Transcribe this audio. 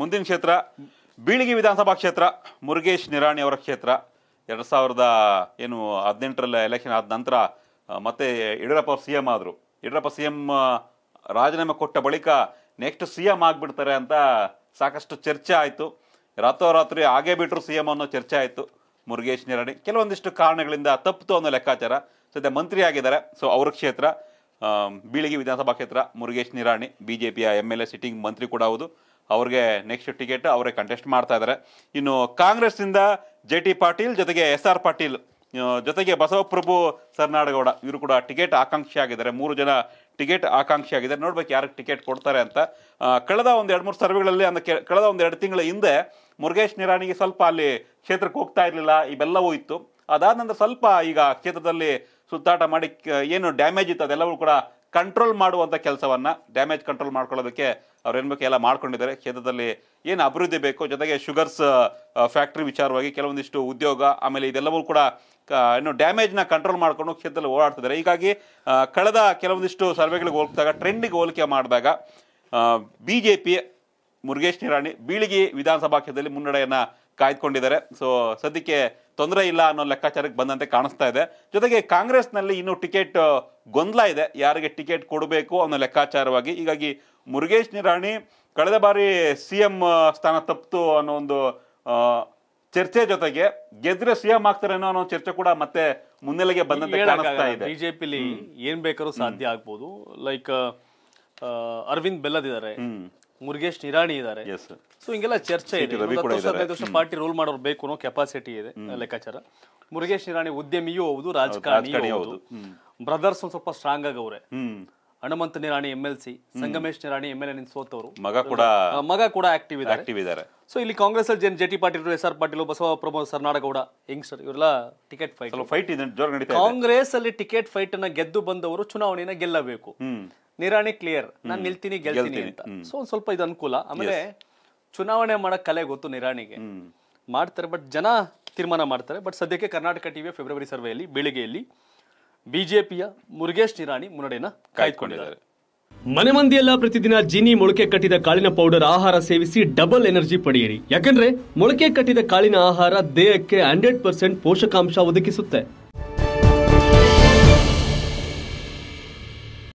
ಮುಂದಿನ ಕ್ಷೇತ್ರ ಬೀಳಿಗೆ ವಿಧಾನಸಭಾ ಕ್ಷೇತ್ರ ಮುರುಗೇಶ್ ನಿರಾಣಿ ಅವರ ಕ್ಷೇತ್ರ ಎರಡು ಸಾವಿರದ ಏನು ಹದಿನೆಂಟರಲ್ಲಿ ಎಲೆಕ್ಷನ್ ಆದ ನಂತರ ಮತ್ತೆ ಯಡಿಯೂರಪ್ಪ ಅವರು ಸಿ ಎಂ ಆದರು ಯಡಿಯೂರಪ್ಪ ಸಿ ಎಂ ರಾಜೀನಾಮೆ ಕೊಟ್ಟ ಬಳಿಕ ನೆಕ್ಸ್ಟ್ ಸಿ ಎಂ ಆಗಿಬಿಡ್ತಾರೆ ಅಂತ ಸಾಕಷ್ಟು ಚರ್ಚೆ ಆಯಿತು ರಾತ್ರೋರಾತ್ರಿ ಹಾಗೇ ಬಿಟ್ಟರು ಸಿ ಎಂ ಅನ್ನೋ ಚರ್ಚೆ ಆಯಿತು ಮುರುಗೇಶ್ ನಿರಾಣಿ ಕೆಲವೊಂದಿಷ್ಟು ಕಾರಣಗಳಿಂದ ತಪ್ಪಿತು ಅನ್ನೋ ಲೆಕ್ಕಾಚಾರ ಸದ್ಯ ಮಂತ್ರಿ ಆಗಿದ್ದಾರೆ ಸೊ ಅವ್ರ ಕ್ಷೇತ್ರ ಬೀಳಿಗೆ ವಿಧಾನಸಭಾ ಕ್ಷೇತ್ರ ಮುರುಗೇಶ್ ನಿರಾಣಿ ಬಿ ಜೆ ಪಿಯ ಎಮ್ ಎಲ್ ಎ ಸಿಟ್ಟಿಂಗ್ ಮಂತ್ರಿ ಕೂಡ ಹೌದು ಅವ್ರಿಗೆ ನೆಕ್ಸ್ಟ್ ಟಿಕೆಟ್ ಅವರೇ ಕಂಟೆಸ್ಟ್ ಮಾಡ್ತಾ ಇದ್ದಾರೆ ಇನ್ನು ಕಾಂಗ್ರೆಸ್ನಿಂದ ಜೆ ಟಿ ಪಾಟೀಲ್ ಜೊತೆಗೆ ಎಸ್ ಆರ್ ಪಾಟೀಲ್ ಜೊತೆಗೆ ಬಸವಪ್ರಭು ಸರ್ನಾಡಗೌಡ ಇವರು ಕೂಡ ಟಿಕೆಟ್ ಆಕಾಂಕ್ಷಿ ಆಗಿದ್ದಾರೆ ಮೂರು ಜನ ಟಿಕೆಟ್ ಆಕಾಂಕ್ಷಿ ಆಗಿದ್ದಾರೆ ನೋಡ್ಬೇಕು ಯಾರಿಗೆ ಟಿಕೆಟ್ ಕೊಡ್ತಾರೆ ಅಂತ ಕಳೆದ ಒಂದು ಎರಡು ಮೂರು ಸರ್ವೆಗಳಲ್ಲಿ ಅಂದ್ರೆ ಕಳೆದ ಒಂದು ಎರಡು ತಿಂಗಳ ಹಿಂದೆ ಮುರುಗೇಶ್ ನಿರಾಣಿಗೆ ಸ್ವಲ್ಪ ಅಲ್ಲಿ ಕ್ಷೇತ್ರಕ್ಕೆ ಹೋಗ್ತಾ ಇರಲಿಲ್ಲ ಇವೆಲ್ಲವೂ ಇತ್ತು ಅದಾದ ನಂತರ ಸ್ವಲ್ಪ ಈಗ ಕ್ಷೇತ್ರದಲ್ಲಿ ಸುತ್ತಾಟ ಮಾಡಿ ಏನು ಡ್ಯಾಮೇಜ್ ಇತ್ತು ಅದೆಲ್ಲವೂ ಕೂಡ ಕಂಟ್ರೋಲ್ ಮಾಡುವಂಥ ಕೆಲಸವನ್ನು ಡ್ಯಾಮೇಜ್ ಕಂಟ್ರೋಲ್ ಮಾಡ್ಕೊಳ್ಳೋದಕ್ಕೆ ಅವ್ರೇನು ಬೇಕು ಎಲ್ಲ ಮಾಡ್ಕೊಂಡಿದ್ದಾರೆ ಕ್ಷೇತ್ರದಲ್ಲಿ ಏನು ಅಭಿವೃದ್ಧಿ ಬೇಕು ಜೊತೆಗೆ ಶುಗರ್ಸ್ ಫ್ಯಾಕ್ಟ್ರಿ ವಿಚಾರವಾಗಿ ಕೆಲವೊಂದಿಷ್ಟು ಉದ್ಯೋಗ ಆಮೇಲೆ ಇದೆಲ್ಲವೂ ಕೂಡ ಏನು ಡ್ಯಾಮೇಜ್ನ ಕಂಟ್ರೋಲ್ ಮಾಡಿಕೊಂಡು ಕ್ಷೇತ್ರದಲ್ಲಿ ಓಡಾಡ್ತಿದ್ದಾರೆ ಹೀಗಾಗಿ ಕಳೆದ ಕೆಲವೊಂದಿಷ್ಟು ಸರ್ವೆಗಳಿಗೆ ಹೋಲಿಸಿದಾಗ ಟ್ರೆಂಡಿಗೆ ಹೋಲಿಕೆ ಮಾಡಿದಾಗ B J P Murugesh Nirani Bilagi ವಿಧಾನಸಭಾ ಕ್ಷೇತ್ರದಲ್ಲಿ ಮುನ್ನಡೆಯನ್ನ ಕಾಯ್ದುಕೊಂಡಿದ್ದಾರೆ ಸೊ ಸದ್ಯಕ್ಕೆ ತೊಂದರೆ ಇಲ್ಲ ಅನ್ನೋ ಲೆಕ್ಕಾಚಾರಕ್ಕೆ ಬಂದಂತೆ ಕಾಣಿಸ್ತಾ ಇದೆ ಜೊತೆಗೆ ಕಾಂಗ್ರೆಸ್ನಲ್ಲಿ ಇನ್ನೂ ಟಿಕೆಟ್ ಗೊಂದಲ ಇದೆ ಯಾರಿಗೆ ಟಿಕೆಟ್ ಕೊಡಬೇಕು ಅನ್ನೋ ಲೆಕ್ಕಾಚಾರವಾಗಿ ಹೀಗಾಗಿ ಮುರುಗೇಶ್ ನಿರಾಣಿ ಕಳೆದ ಬಾರಿ ಸಿ ಸ್ಥಾನ ತಪ್ಪಿತು ಅನ್ನೋ ಒಂದು ಚರ್ಚೆ ಜೊತೆಗೆ ಗೆದ್ರೆ ಸಿಎಂ ಆಗ್ತಾರೇನೋ ಅನ್ನೋ ಚರ್ಚೆ ಕೂಡ ಮತ್ತೆ ಮುನ್ನೆಲೆಗೆ ಬಂದಂತೆ ಕಾಣಿಸ್ತಾ ಇದೆ ಬಿಜೆಪಿಲಿ ಏನ್ ಬೇಕಾದ್ರೂ ಸಾಧ್ಯ ಆಗ್ಬೋದು ಲೈಕ್ ಅರವಿಂದ್ ಬೆಲ್ಲದಿದ್ದಾರೆ ಮುರುಗೇಶ್ ನಿರಾಣಿ ಇದ್ದಾರೆ ಸೊ ಹಿಂಗೆಲ್ಲ ಚರ್ಚೆ ಇದೆ ವರ್ಷ ಪಾರ್ಟಿ ರೋಲ್ ಮಾಡೋರು ಬೇಕು ಅನ್ನೋ ಕೆಪಾಸಿಟಿ ಇದೆ ಲೆಕ್ಕಾಚಾರ ಮುರುಗೇಶ್ ನಿರಾಣಿ ಉದ್ಯಮಿಯೂ ಹೌದು ರಾಜಕಾರಣಿಯೂ ಹೌದು ಬ್ರದರ್ಸ್ ಒಂದ್ ಸ್ವಲ್ಪ ಸ್ಟ್ರಾಂಗ್ ಅವ್ರೆ Hanumanta Nirani M L C Sangamesh Nirani M L A ನಿನ್ ಸೋತವರು ಮಗ ಕೂಡ ಮಗ ಕೂಡ ಆಕ್ಟಿವ್ ಇದೆ ಆಕ್ಟಿವ್ ಇದಾರೆ ಸೊ ಇಲ್ಲಿ ಕಾಂಗ್ರೆಸ್ ಅಲ್ಲಿ J T Patil S R Patil Basava Pramod Sarnadagouda youngster ಇವರೆಲ್ಲ ಟಿಕೆಟ್ ಫೈಟ್ ಫೈಟ್ ಕಾಂಗ್ರೆಸ್ ಅಲ್ಲಿ ಟಿಕೆಟ್ ಫೈಟ್ ಅನ್ನ ಗೆದ್ದು ಬಂದವರು ಚುನಾವಣೆಯನ್ನ ಗೆಲ್ಲಬೇಕು ನಿರಾಣಿ ಕ್ಲಿಯರ್ ನಾನು ನಿಲ್ತೀನಿ ಗೆಲ್ತೀನಿ ಅಂತ ಸೊ ಸ್ವಲ್ಪ ಇದು ಅನುಕೂಲ ಆಮೇಲೆ ಚುನಾವಣೆ ಮಾಡೋ ಕಲೆ ಗೊತ್ತು ನಿರಾಣಿಗೆ ಮಾಡ್ತಾರೆ ಬಟ್ ಜನ ತೀರ್ಮಾನ ಮಾಡ್ತಾರೆ ಬಟ್ ಸದ್ಯಕ್ಕೆ ಕರ್ನಾಟಕ ಟಿವಿಯ ಫೆಬ್ರವರಿ ಸರ್ವೆಯಲ್ಲಿ ಬೆಳಿಗ್ಗೆಯಲ್ಲಿ ಬಿಜೆಪಿಯ ಮುರುಗೇಶ್ ನಿರಾಣಿ ಮುನ್ನಡೆಯನ್ನ ಕಾಯ್ದುಕೊಂಡಿದ್ದಾರೆ ಮನೆ ಮಂದಿಯೆಲ್ಲ ಪ್ರತಿದಿನ ಜಿನಿ ಮೊಳಕೆ ಕಟ್ಟಿದ ಕಾಳಿನ ಪೌಡರ್ ಆಹಾರ ಸೇವಿಸಿ ಡಬಲ್ ಎನರ್ಜಿ ಪಡೆಯಿರಿ ಯಾಕಂದ್ರೆ ಮೊಳಕೆ ಕಟ್ಟಿದ ಕಾಳಿನ ಆಹಾರ ದೇಹಕ್ಕೆ ಹಂಡ್ರೆಡ್ ಪರ್ಸೆಂಟ್ ಪೋಷಕಾಂಶ ಒದಗಿಸುತ್ತೆ